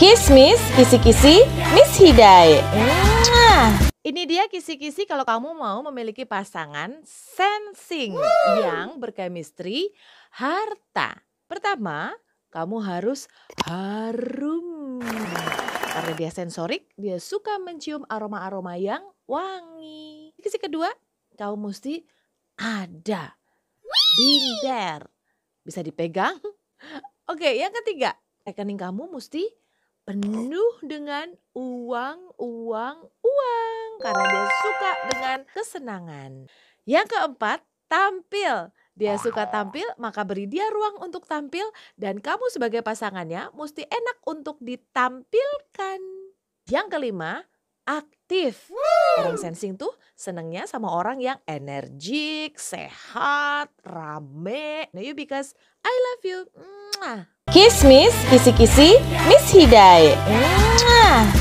Kismis, kisi-kisi, Miss Hidai. Nah. Ini dia kisi-kisi kalau kamu mau memiliki pasangan sensing yang berkemistri harta. Pertama, kamu harus harum. Karena dia sensorik, dia suka mencium aroma-aroma yang wangi. Kisi kedua, kamu mesti ada. Binder. Bisa dipegang. Oke, yang ketiga, rekening kamu mesti penuh dengan uang, uang, uang karena dia suka dengan kesenangan. Yang keempat, tampil. Dia suka tampil, maka beri dia ruang untuk tampil dan kamu sebagai pasangannya mesti enak untuk ditampilkan. Yang kelima, aktif. Orang sensing tuh senengnya sama orang yang energik, sehat, rame. Nah, you because I love you. Mwah. Kismis, kisi-kisi, Miss Hidayah.